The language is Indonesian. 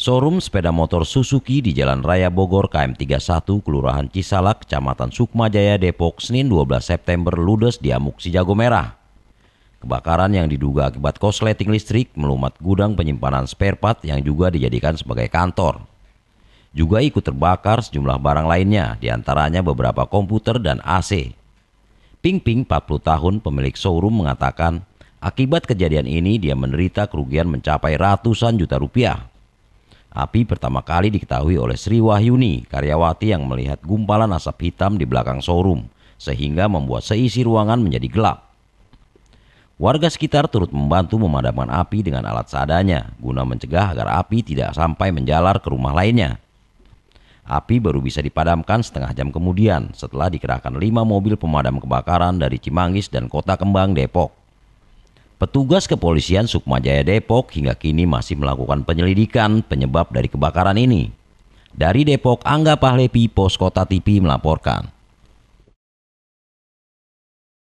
Showroom sepeda motor Suzuki di Jalan Raya Bogor KM31 Kelurahan Cisalak, Kecamatan Sukmajaya, Depok, Senin 12 September ludes diamuk si jago merah. Kebakaran yang diduga akibat korsleting listrik melumat gudang penyimpanan spare part yang juga dijadikan sebagai kantor. Juga ikut terbakar sejumlah barang lainnya, diantaranya beberapa komputer dan AC. Ping Ping 40 tahun pemilik showroom mengatakan, akibat kejadian ini dia menderita kerugian mencapai ratusan juta rupiah. Api pertama kali diketahui oleh Sri Wahyuni, karyawati yang melihat gumpalan asap hitam di belakang showroom, sehingga membuat seisi ruangan menjadi gelap. Warga sekitar turut membantu memadamkan api dengan alat seadanya, guna mencegah agar api tidak sampai menjalar ke rumah lainnya. Api baru bisa dipadamkan setengah jam kemudian setelah dikerahkan lima mobil pemadam kebakaran dari Cimanggis dan Kota Kembang, Depok. Petugas kepolisian Sukma Jaya Depok hingga kini masih melakukan penyelidikan penyebab dari kebakaran ini. Dari Depok, Angga Pahlepi, Pos Kota TV melaporkan.